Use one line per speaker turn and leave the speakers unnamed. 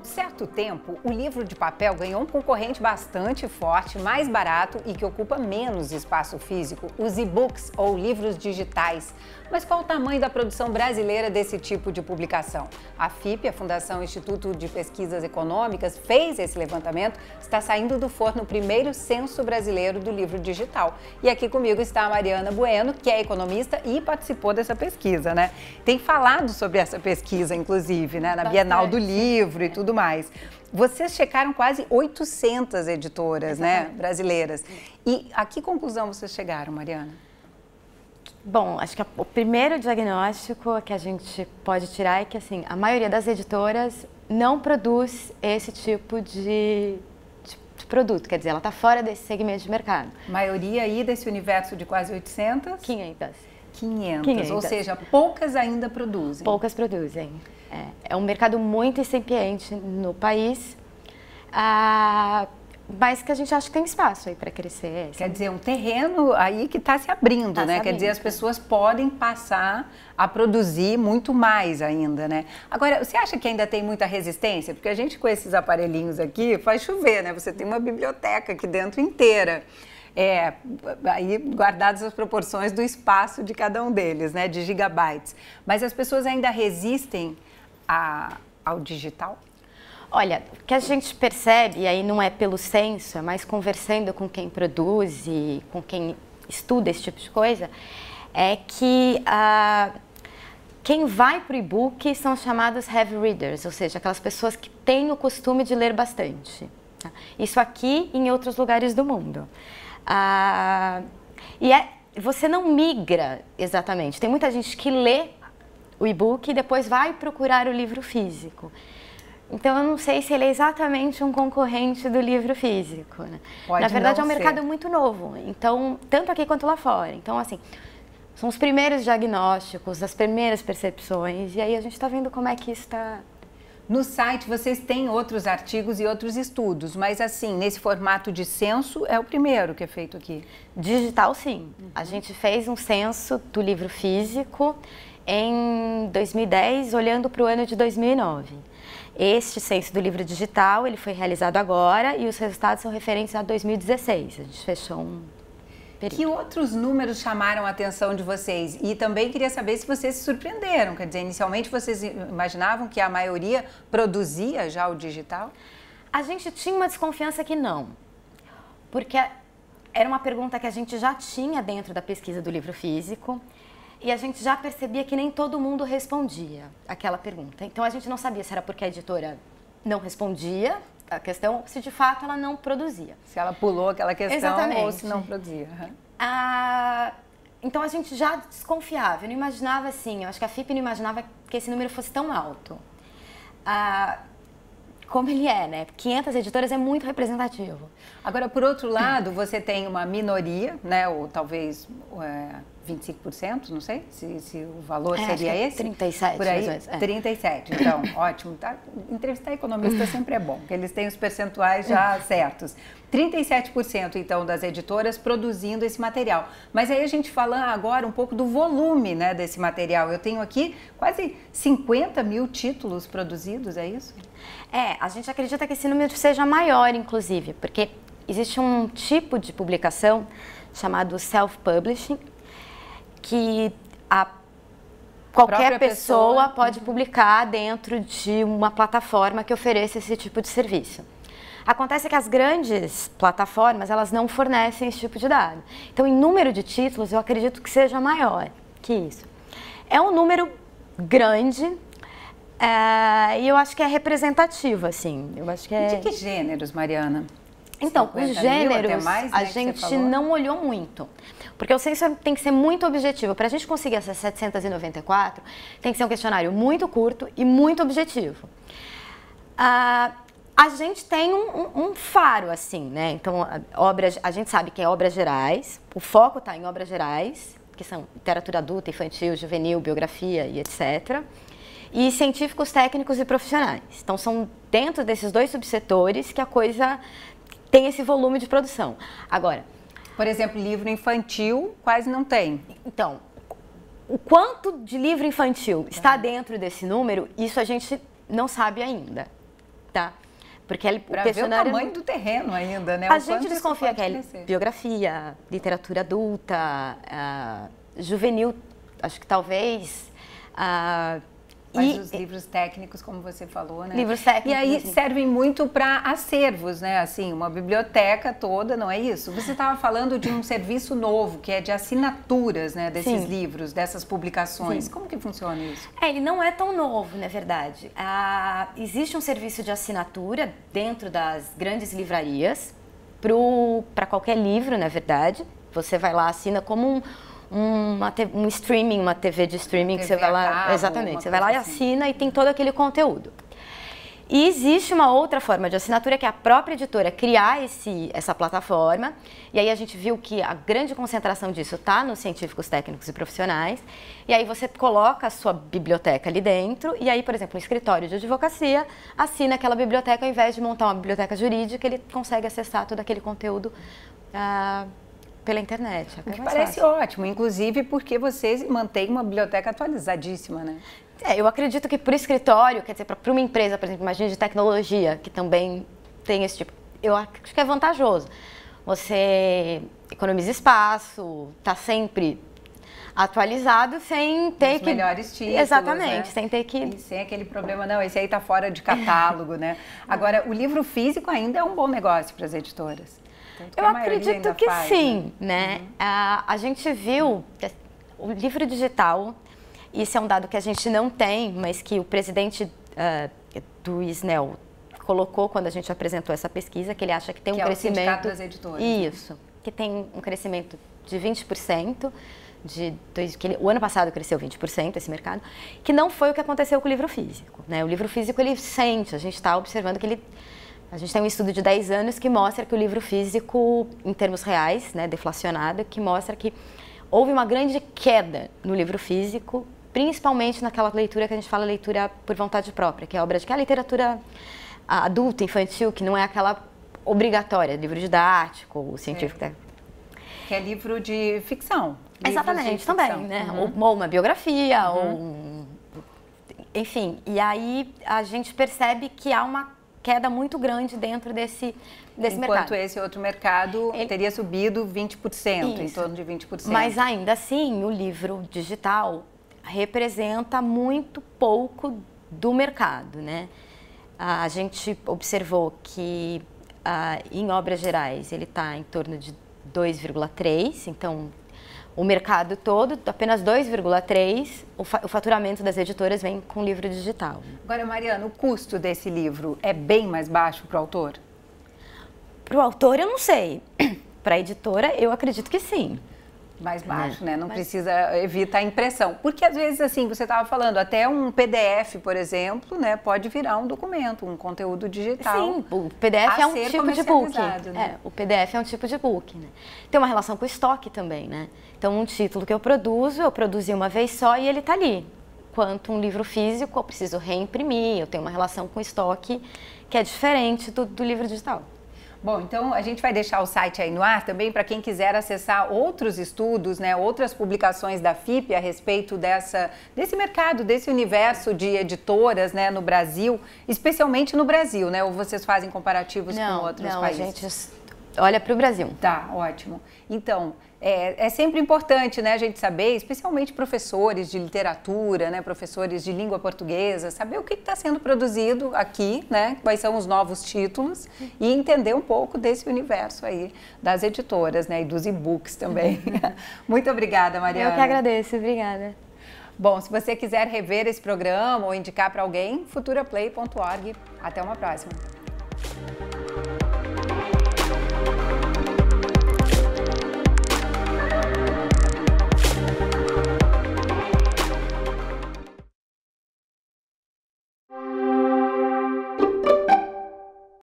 um certo tempo, o livro de papel ganhou um concorrente bastante forte, mais barato e que ocupa menos espaço físico, os e-books ou livros digitais. Mas qual o tamanho da produção brasileira desse tipo de publicação? A FIP, a Fundação Instituto de Pesquisas Econômicas, fez esse levantamento, está saindo do forno o primeiro censo brasileiro do livro digital. E aqui comigo está a Mariana Bueno, que é economista e participou dessa pesquisa, né? Tem falado sobre essa pesquisa, inclusive, né? Na Bienal do Livro e tudo tudo mais. Vocês checaram quase 800 editoras né, brasileiras.
E a que conclusão vocês chegaram, Mariana? Bom, acho que o primeiro diagnóstico que a gente pode tirar é que assim, a maioria das editoras não produz esse tipo de, de, de produto, quer dizer, ela está fora desse segmento de mercado. Maioria aí desse universo de quase 800? 500. 500, 500. ou seja, poucas ainda produzem. Poucas produzem. É, é um mercado muito incipiente no país, ah, mas que a gente acha que tem espaço aí para crescer. É Sabe? Quer dizer, um terreno aí que está se abrindo, tá né? Quer dizer, as
pessoas podem passar a produzir muito mais ainda, né? Agora, você acha que ainda tem muita resistência? Porque a gente com esses aparelhinhos aqui faz chover, né? Você tem uma biblioteca aqui dentro inteira. É, aí guardadas as proporções do espaço de cada um deles, né, de
gigabytes. Mas as pessoas ainda resistem a, ao digital? Olha, o que a gente percebe, e aí não é pelo senso, é mais conversando com quem produz e com quem estuda esse tipo de coisa, é que uh, quem vai para o e-book são chamados heavy readers, ou seja, aquelas pessoas que têm o costume de ler bastante. Tá? Isso aqui e em outros lugares do mundo. Uh, e é, você não migra exatamente. Tem muita gente que lê o e-book e depois vai procurar o livro físico. Então eu não sei se ele é exatamente um concorrente do livro físico. Né? Na verdade é um ser. mercado muito novo, então tanto aqui quanto lá fora. Então assim são os primeiros diagnósticos, as primeiras percepções e aí a gente está vendo como é que está. No site
vocês têm outros artigos e outros estudos, mas assim nesse formato de censo é o primeiro
que é feito aqui. Digital sim. Uhum. A gente fez um censo do livro físico em 2010, olhando para o ano de 2009. Este censo do livro digital, ele foi realizado agora e os resultados são referentes a 2016. A gente fechou um
período. Que outros números chamaram a atenção de vocês? E também queria saber se vocês se surpreenderam. Quer dizer, inicialmente vocês imaginavam que a maioria produzia
já o digital? A gente tinha uma desconfiança que não. Porque era uma pergunta que a gente já tinha dentro da pesquisa do livro físico. E a gente já percebia que nem todo mundo respondia aquela pergunta. Então a gente não sabia se era porque a editora não respondia a questão, se de fato ela não produzia. Se ela pulou aquela questão Exatamente. ou se não produzia. Uhum. Ah, então a gente já desconfiava, eu não imaginava assim, eu acho que a FIP não imaginava que esse número fosse tão alto. Ah, como ele é, né? 500 editoras é muito representativo. Agora, por outro lado, você
tem uma minoria, né? Ou talvez é 25%, não sei se, se o valor é, seria é esse. 37, por aí. Vezes, é. 37, então, ótimo. Tá? Entrevistar economista sempre é bom, porque eles têm os percentuais já é. certos. 37% então das editoras produzindo esse material. Mas aí a gente falando agora um pouco do volume né, desse material. Eu tenho aqui quase 50 mil títulos produzidos, é isso?
É, a gente acredita que esse número seja maior, inclusive, porque existe um tipo de publicação chamado self-publishing, que a qualquer pessoa, pessoa, pode uhum. publicar dentro de uma plataforma que ofereça esse tipo de serviço. Acontece que as grandes plataformas, elas não fornecem esse tipo de dado. Então, em número de títulos, eu acredito que seja maior que isso. É um número grande, é, e eu acho que é representativo, assim. Eu acho que é... De que gêneros, Mariana? Então, os gêneros, mais, né, a gente não olhou muito. Porque o censo é, tem que ser muito objetivo. Para a gente conseguir essas 794, tem que ser um questionário muito curto e muito objetivo. Ah, a gente tem um, um, um, faro, assim, né? Então, obras, a gente sabe que é obras gerais, o foco está em obras gerais, que são literatura adulta, infantil, juvenil, biografia e etc. E científicos, técnicos e profissionais. Então, são dentro desses dois subsetores que a coisa tem esse volume de produção. Agora, por exemplo, livro infantil quase não tem. Então, o quanto de livro infantil está dentro desse número, isso a gente não sabe ainda, tá? Porque ele, é para ver o tamanho do
terreno ainda, né? A o gente desconfia que é
biografia, literatura adulta, uh, juvenil, acho que talvez... Uh, mas e, os livros técnicos, como você falou, né? Livros técnicos. E aí assim.
servem muito para acervos, né? Assim, uma biblioteca toda, não é isso? Você estava falando de um serviço novo, que é de assinaturas, né? Desses Sim. livros, dessas publicações. Sim. Como
que funciona isso? É, ele não é tão novo, na verdade. Ah, existe um serviço de assinatura dentro das grandes livrarias, para qualquer livro, na verdade. Você vai lá, assina como um uma, um streaming, uma TV de streaming TV que você vai lá, cabo, exatamente, você vai lá e assim. assina assim. e tem todo aquele conteúdo. E existe uma outra forma de assinatura que é a própria editora criar esse, essa plataforma. E aí a gente viu que a grande concentração disso está nos científicos, técnicos e profissionais. E aí você coloca a sua biblioteca ali dentro. E aí, por exemplo, um escritório de advocacia assina aquela biblioteca, ao invés de montar uma biblioteca jurídica, ele consegue acessar todo aquele conteúdo. Uh, pela internet. É que parece fácil. ótimo, inclusive porque vocês mantêm uma biblioteca atualizadíssima, né? É, eu acredito que para o escritório, quer dizer, para uma empresa, por exemplo, imagina de tecnologia, que também tem esse tipo, eu acho que é vantajoso. Você economiza espaço, está sempre atualizado sem ter Os que... melhores títulos, né? Exatamente, né? sem ter
que... E sem aquele problema, não, esse aí está fora de catálogo, né? Agora, o livro físico ainda é um bom negócio para as editoras. Tanto eu acredito que faz, sim, né? né? Uhum.
A, a gente viu o livro digital, isso é um dado que a gente não tem, mas que o presidente uh, do Isnel colocou quando a gente apresentou essa pesquisa, que ele acha que tem que um é crescimento. O das editoras. Né? Isso, que tem um crescimento de 20%. De dois, que ele, o ano passado cresceu 20% esse mercado, que não foi o que aconteceu com o livro físico. Né? O livro físico ele sente, a gente está observando que ele a gente tem um estudo de 10 anos que mostra que o livro físico, em termos reais, né, deflacionado, que mostra que houve uma grande queda no livro físico, principalmente naquela leitura que a gente fala leitura por vontade própria, que é a obra de que é a literatura adulta, infantil, que não é aquela obrigatória, livro didático, científico. É. Que é livro de ficção. Exatamente, de ficção. também, né? Uhum. Ou uma biografia, uhum. ou Enfim, e aí a gente percebe que há uma queda muito grande dentro desse, desse Enquanto mercado. Enquanto esse outro mercado Ele... teria subido 20%, Isso. em torno de 20%. Mas ainda assim, o livro digital representa muito pouco do mercado, né? A gente observou que ah, em obras gerais ele está em torno de 2,3, então o mercado todo, apenas 2,3%, o, faturamento das editoras vem com livro digital. Agora, Mariana, o custo desse livro é bem mais baixo para o autor? Para o autor, eu não sei. para a editora, eu acredito que sim
mais né? baixo, né? Não Mas... precisa evitar a impressão, porque às vezes assim você estava falando até um PDF, por exemplo, né? Pode virar um documento, um conteúdo
digital. Sim, o PDF é um tipo de book. Né? É, o PDF é um tipo de book, né? Tem uma relação com o estoque também, né? Então um título que eu produzo, eu produzi uma vez só e ele está ali. Quanto um livro físico, eu preciso reimprimir, eu tenho uma relação com o estoque que é diferente do, do livro digital. Bom, então a gente vai deixar o site aí no ar também
para quem quiser acessar outros estudos, né, outras publicações da FIP a respeito dessa, desse mercado, desse universo de editoras né, no Brasil, especialmente no Brasil, né? Ou vocês fazem comparativos não, com outros não, países? Não, a gente olha para o Brasil. Tá, ótimo. Então, é, é, sempre importante né, a gente saber, especialmente professores de literatura, né, professores de língua portuguesa, saber o que está sendo produzido aqui, né, quais são os novos títulos e entender um pouco desse universo aí das editoras né, e dos e-books também. Muito obrigada, Mariana. Eu que
agradeço, obrigada.
Bom, se você quiser rever esse programa ou indicar para alguém, futuraplay.org. Até uma próxima.